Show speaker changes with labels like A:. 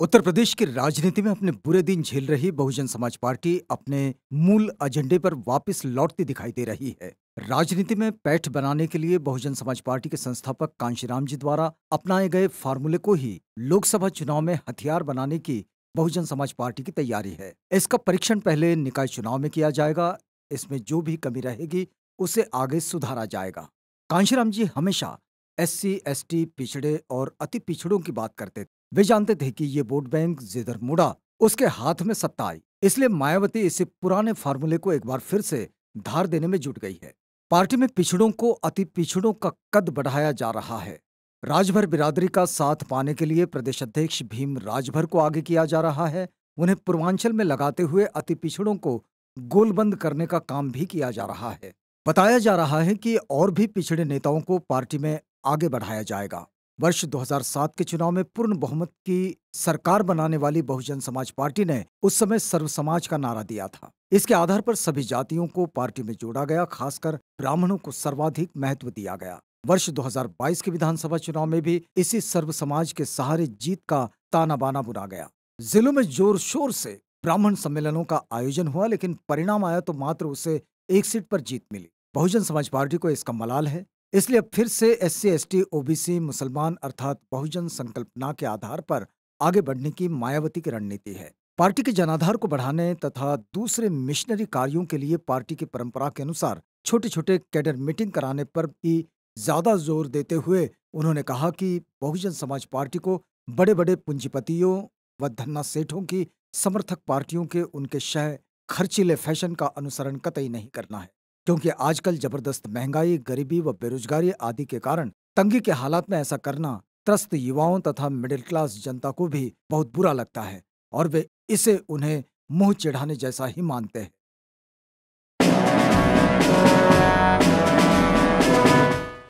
A: उत्तर प्रदेश की राजनीति में अपने बुरे दिन झेल रही बहुजन समाज पार्टी अपने मूल एजेंडे पर वापस लौटती दिखाई दे रही है राजनीति में पैठ बनाने के लिए बहुजन समाज पार्टी के संस्थापक कांशीराम जी द्वारा अपनाए गए फार्मूले को ही लोकसभा चुनाव में हथियार बनाने की बहुजन समाज पार्टी की तैयारी है इसका परीक्षण पहले निकाय चुनाव में किया जाएगा इसमें जो भी कमी रहेगी उसे आगे सुधारा जाएगा कांशीराम जी हमेशा एस सी पिछड़े और अति पिछड़ों की बात करते थे वे जानते थे कि ये वोट बैंक जिधर मुड़ा उसके हाथ में सत्ता आई इसलिए मायावती इसे पुराने फार्मूले को एक बार फिर से धार देने में जुट गई है पार्टी में पिछड़ों को अति पिछड़ों का कद बढ़ाया जा रहा है राजभर बिरादरी का साथ पाने के लिए प्रदेश अध्यक्ष भीम राजभर को आगे किया जा रहा है उन्हें पूर्वांचल में लगाते हुए अति पिछड़ों को गोलबंद करने का काम भी किया जा रहा है बताया जा रहा है कि और भी पिछड़े नेताओं को पार्टी में आगे बढ़ाया जाएगा वर्ष 2007 के चुनाव में पूर्ण बहुमत की सरकार बनाने वाली बहुजन समाज पार्टी ने उस समय सर्व समाज का नारा दिया था इसके आधार पर सभी जातियों को पार्टी में जोड़ा गया खासकर ब्राह्मणों को सर्वाधिक महत्व दिया गया वर्ष 2022 के विधानसभा चुनाव में भी इसी सर्व समाज के सहारे जीत का ताना बाना बुना गया जिलों में जोर शोर से ब्राह्मण सम्मेलनों का आयोजन हुआ लेकिन परिणाम आया तो मात्र उसे एक सीट पर जीत मिली बहुजन समाज पार्टी को इसका मलाल है इसलिए फिर से S C S T OBC मुसलमान अर्थात बहुजन संकल्पना के आधार पर आगे बढ़ने की मायावती की रणनीति है पार्टी के जनाधार को बढ़ाने तथा दूसरे मिशनरी कार्यों के लिए पार्टी की परंपरा के अनुसार छोटे छोटे कैडर मीटिंग कराने पर भी ज्यादा जोर देते हुए उन्होंने कहा कि बहुजन समाज पार्टी को बड़े बड़े पूंजीपतियों व धन्ना सेठों की समर्थक पार्टियों के उनके शह खर्चीले फैशन का अनुसरण कतई नहीं करना है क्योंकि आजकल जबरदस्त महंगाई गरीबी व बेरोजगारी आदि के कारण तंगी के हालात में ऐसा करना त्रस्त युवाओं तथा मिडिल क्लास जनता को भी बहुत बुरा लगता है और वे इसे उन्हें मुंह चिढ़ाने जैसा ही मानते हैं